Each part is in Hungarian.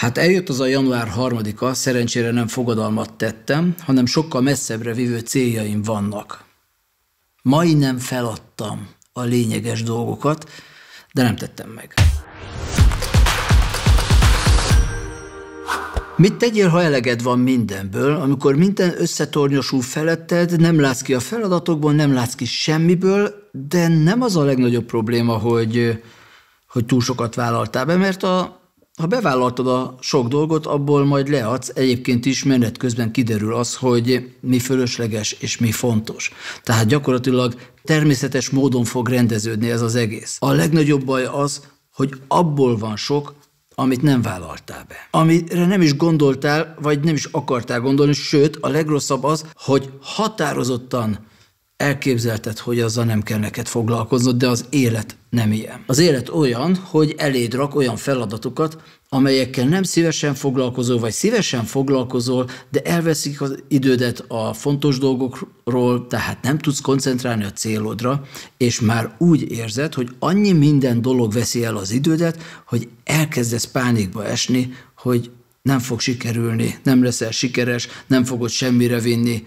Hát eljött az a január harmadika, szerencsére nem fogadalmat tettem, hanem sokkal messzebbre vívő céljaim vannak. Majdnem feladtam a lényeges dolgokat, de nem tettem meg. Mit tegyél, ha eleged van mindenből, amikor minden összetornyosul feletted, nem látsz ki a feladatokból, nem látsz ki semmiből, de nem az a legnagyobb probléma, hogy, hogy túl sokat vállaltál be, mert a ha bevállaltad a sok dolgot, abból majd leadsz, egyébként is menet közben kiderül az, hogy mi fölösleges és mi fontos. Tehát gyakorlatilag természetes módon fog rendeződni ez az egész. A legnagyobb baj az, hogy abból van sok, amit nem vállaltál be. Amire nem is gondoltál, vagy nem is akartál gondolni, sőt, a legrosszabb az, hogy határozottan elképzelted, hogy azzal nem kell neked foglalkoznod, de az élet nem ilyen. Az élet olyan, hogy eléd rak olyan feladatokat, amelyekkel nem szívesen foglalkozol, vagy szívesen foglalkozol, de elveszik az idődet a fontos dolgokról, tehát nem tudsz koncentrálni a célodra, és már úgy érzed, hogy annyi minden dolog veszi el az idődet, hogy elkezdesz pánikba esni, hogy nem fog sikerülni, nem leszel sikeres, nem fogod semmire vinni,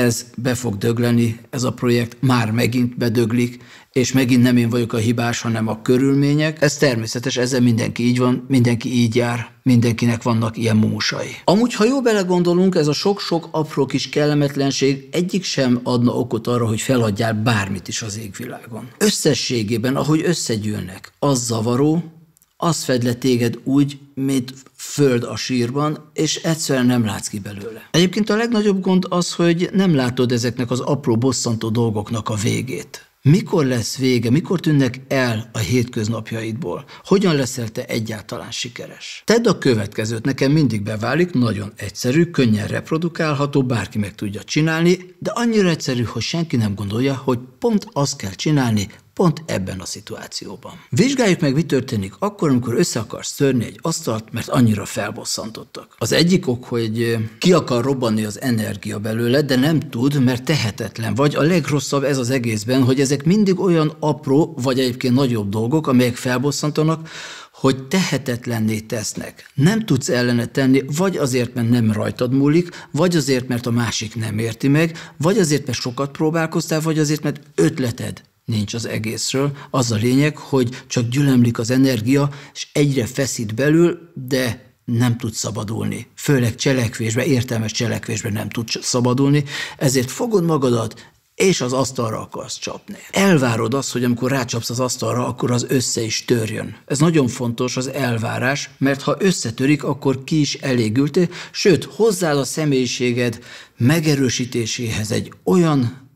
ez be fog dögleni, ez a projekt már megint bedöglik, és megint nem én vagyok a hibás, hanem a körülmények. Ez természetes, ezzel mindenki így van, mindenki így jár, mindenkinek vannak ilyen mósai. Amúgy, ha jól belegondolunk, ez a sok-sok apró kis kellemetlenség egyik sem adna okot arra, hogy feladjál bármit is az égvilágon. Összességében, ahogy összegyűlnek, az zavaró, az fed le téged úgy, mint föld a sírban, és egyszerűen nem látsz ki belőle. Egyébként a legnagyobb gond az, hogy nem látod ezeknek az apró bosszantó dolgoknak a végét. Mikor lesz vége, mikor tűnnek el a hétköznapjaidból? Hogyan leszel te egyáltalán sikeres? Tedd a következőt, nekem mindig beválik, nagyon egyszerű, könnyen reprodukálható, bárki meg tudja csinálni, de annyira egyszerű, hogy senki nem gondolja, hogy pont azt kell csinálni, pont ebben a szituációban. Vizsgáljuk meg, mi történik akkor, amikor össze akarsz törni egy asztalt, mert annyira felbosszantottak. Az egyik ok, hogy ki akar robbanni az energia belőle, de nem tud, mert tehetetlen vagy. A legrosszabb ez az egészben, hogy ezek mindig olyan apró, vagy egyébként nagyobb dolgok, amelyek felbosszantanak, hogy tehetetlenné tesznek. Nem tudsz ellene tenni, vagy azért, mert nem rajtad múlik, vagy azért, mert a másik nem érti meg, vagy azért, mert sokat próbálkoztál, vagy azért, mert ötleted nincs az egészről. Az a lényeg, hogy csak gyülemlik az energia, és egyre feszít belül, de nem tud szabadulni. Főleg cselekvésben értelmes cselekvésben nem tud szabadulni, ezért fogod magadat, és az asztalra akarsz csapni. Elvárod azt, hogy amikor rácsapsz az asztalra, akkor az össze is törjön. Ez nagyon fontos, az elvárás, mert ha összetörik, akkor ki is elégültél, sőt, hozzá a személyiséged megerősítéséhez egy olyan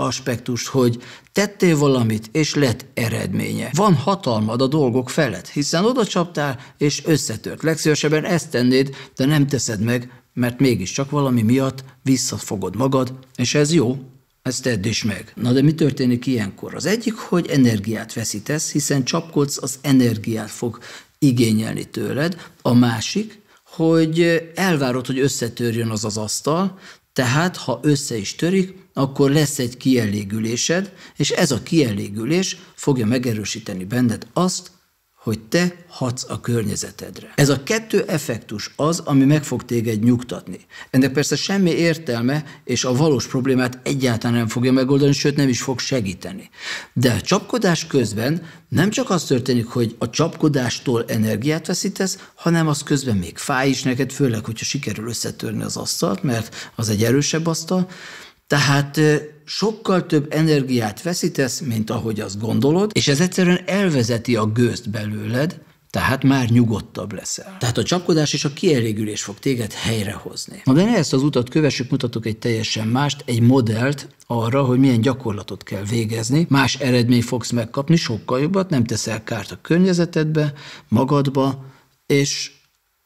aspektust, hogy tettél valamit, és lett eredménye. Van hatalmad a dolgok felett, hiszen oda csaptál, és összetört. Legszívesebben ezt tennéd, de nem teszed meg, mert mégiscsak valami miatt visszafogod magad, és ez jó, ezt tedd is meg. Na de mi történik ilyenkor? Az egyik, hogy energiát veszítesz, hiszen csapkodsz, az energiát fog igényelni tőled. A másik, hogy elvárod, hogy összetörjön az az asztal, tehát, ha össze is törik, akkor lesz egy kielégülésed, és ez a kielégülés fogja megerősíteni benned azt, hogy te hatsz a környezetedre. Ez a kettő effektus az, ami meg fog téged nyugtatni. Ennek persze semmi értelme, és a valós problémát egyáltalán nem fogja megoldani, sőt nem is fog segíteni. De a csapkodás közben nem csak az történik, hogy a csapkodástól energiát veszítesz, hanem az közben még fáj is neked, főleg, hogyha sikerül összetörni az asztalt, mert az egy erősebb asztal. Tehát sokkal több energiát veszítesz, mint ahogy azt gondolod, és ez egyszerűen elvezeti a gőzt belőled, tehát már nyugodtabb leszel. Tehát a csapkodás és a kielégülés fog téged helyrehozni. Na de ne ezt az utat kövessük, mutatok egy teljesen mást, egy modellt arra, hogy milyen gyakorlatot kell végezni. Más eredmény fogsz megkapni, sokkal jobbat, nem teszel kárt a környezetedbe, magadba, és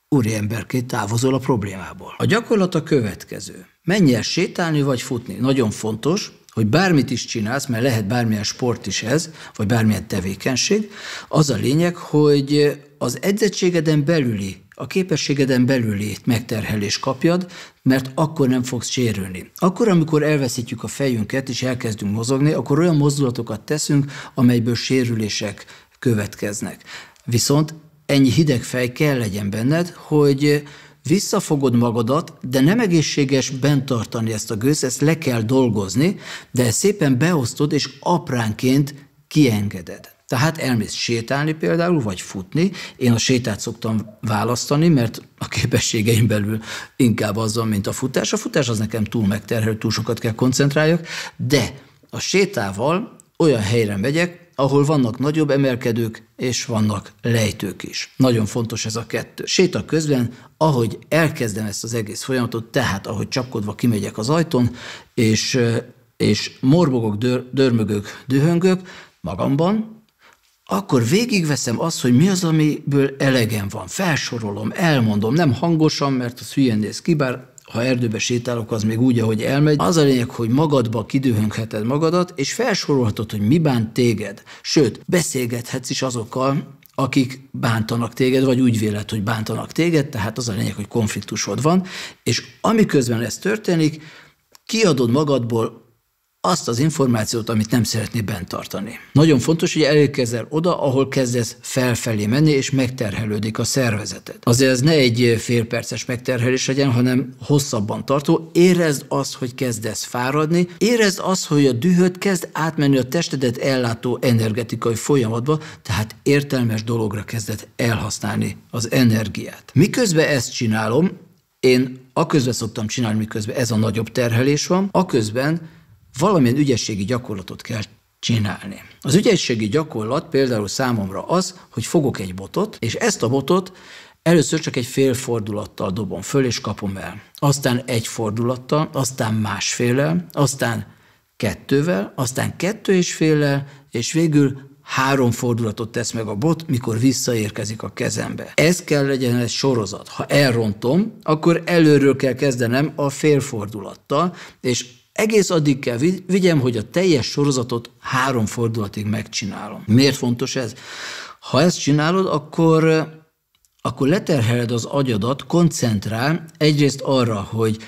úriemberként távozol a problémából. A gyakorlat a következő. Menj el sétálni vagy futni. Nagyon fontos, hogy bármit is csinálsz, mert lehet bármilyen sport is ez, vagy bármilyen tevékenység, az a lényeg, hogy az edzettségeden belüli, a képességeden belüli megterhelést kapjad, mert akkor nem fogsz sérülni. Akkor, amikor elveszítjük a fejünket és elkezdünk mozogni, akkor olyan mozdulatokat teszünk, amelyből sérülések következnek. Viszont ennyi hideg fej kell legyen benned, hogy visszafogod magadat, de nem egészséges bent tartani ezt a gőzt, ezt le kell dolgozni, de szépen beosztod, és apránként kiengeded. Tehát elmész sétálni például, vagy futni. Én a sétát szoktam választani, mert a képességeim belül inkább az van, mint a futás. A futás az nekem túl megterhelő, túl sokat kell koncentráljak, de a sétával olyan helyre megyek, ahol vannak nagyobb emelkedők, és vannak lejtők is. Nagyon fontos ez a kettő. Séta közben, ahogy elkezdem ezt az egész folyamatot, tehát ahogy csapkodva kimegyek az ajtón, és, eh, és morbogok, dör, dörmögök, dühöngök magamban, akkor végigveszem azt, hogy mi az, amiből elegem van. Felsorolom, elmondom, nem hangosan, mert az hülyen néz ki, bár ha erdőbe sétálok, az még úgy, ahogy elmegy. Az a lényeg, hogy magadba kidühöngheted magadat, és felsorolhatod, hogy mi bánt téged. Sőt, beszélgethetsz is azokkal, akik bántanak téged, vagy úgy véled, hogy bántanak téged, tehát az a lényeg, hogy konfliktusod van, és amiközben ez történik, kiadod magadból azt az információt, amit nem szeretné bent tartani. Nagyon fontos, hogy elérkezel oda, ahol kezdesz felfelé menni, és megterhelődik a szervezeted. Azért ez ne egy félperces megterhelés legyen, hanem hosszabban tartó. Érezd azt, hogy kezdesz fáradni, érezd azt, hogy a dühöd kezd átmenni a testedet ellátó energetikai folyamatba, tehát értelmes dologra kezdett elhasználni az energiát. Miközben ezt csinálom, én aközben szoktam csinálni, miközben ez a nagyobb terhelés van, aközben valamilyen ügyességi gyakorlatot kell csinálni. Az ügyességi gyakorlat például számomra az, hogy fogok egy botot, és ezt a botot Először csak egy fél fordulattal dobom föl, és kapom el. Aztán egy fordulattal, aztán másféle, aztán kettővel, aztán kettő és féllel, és végül három fordulatot tesz meg a bot, mikor visszaérkezik a kezembe. Ez kell legyen egy sorozat. Ha elrontom, akkor előről kell kezdenem a félfordulattal, és egész addig kell vigyem, hogy a teljes sorozatot három fordulatig megcsinálom. Miért fontos ez? Ha ezt csinálod, akkor, akkor leterheled az agyadat, koncentrál egyrészt arra, hogy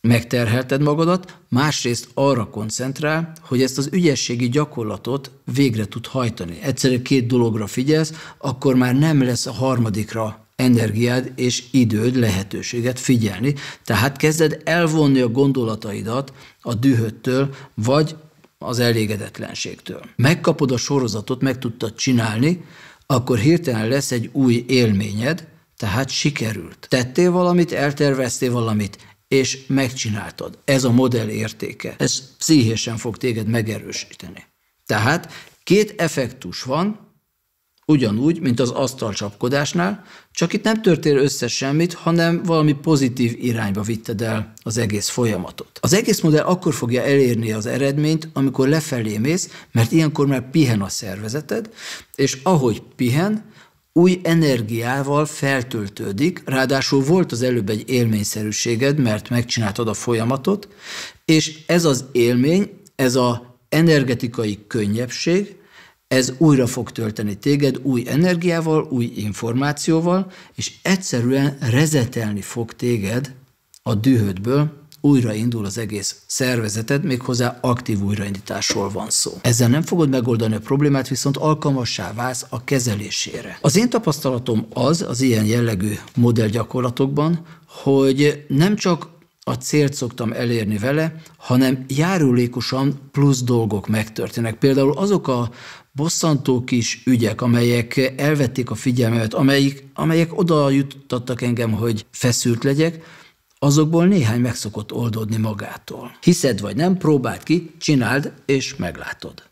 megterhelted magadat, másrészt arra koncentrál, hogy ezt az ügyességi gyakorlatot végre tud hajtani. Egyszerűen két dologra figyelsz, akkor már nem lesz a harmadikra energiád és időd, lehetőséget figyelni. Tehát kezded elvonni a gondolataidat a dühöttől, vagy az elégedetlenségtől. Megkapod a sorozatot, meg tudtad csinálni, akkor hirtelen lesz egy új élményed, tehát sikerült. Tettél valamit, elterveztél valamit, és megcsináltad. Ez a modell értéke. Ez pszichésen fog téged megerősíteni. Tehát két effektus van, Ugyanúgy, mint az asztalcsapkodásnál, csak itt nem történt össze semmit, hanem valami pozitív irányba vitted el az egész folyamatot. Az egész modell akkor fogja elérni az eredményt, amikor lefelé mész, mert ilyenkor már pihen a szervezeted, és ahogy pihen, új energiával feltöltődik, ráadásul volt az előbb egy élményszerűséged, mert megcsináltad a folyamatot, és ez az élmény, ez a energetikai könnyebbség, ez újra fog tölteni téged új energiával, új információval, és egyszerűen rezetelni fog téged a dühödből, újraindul az egész szervezeted, méghozzá aktív újraindításról van szó. Ezzel nem fogod megoldani a problémát, viszont alkalmassá válsz a kezelésére. Az én tapasztalatom az, az ilyen jellegű modellgyakorlatokban, hogy nem csak a célt szoktam elérni vele, hanem járulékosan plusz dolgok megtörténnek. Például azok a bosszantó kis ügyek, amelyek elvették a figyelmet, amelyik, amelyek oda juttattak engem, hogy feszült legyek, azokból néhány meg szokott oldódni magától. Hiszed vagy nem, próbáld ki, csináld, és meglátod.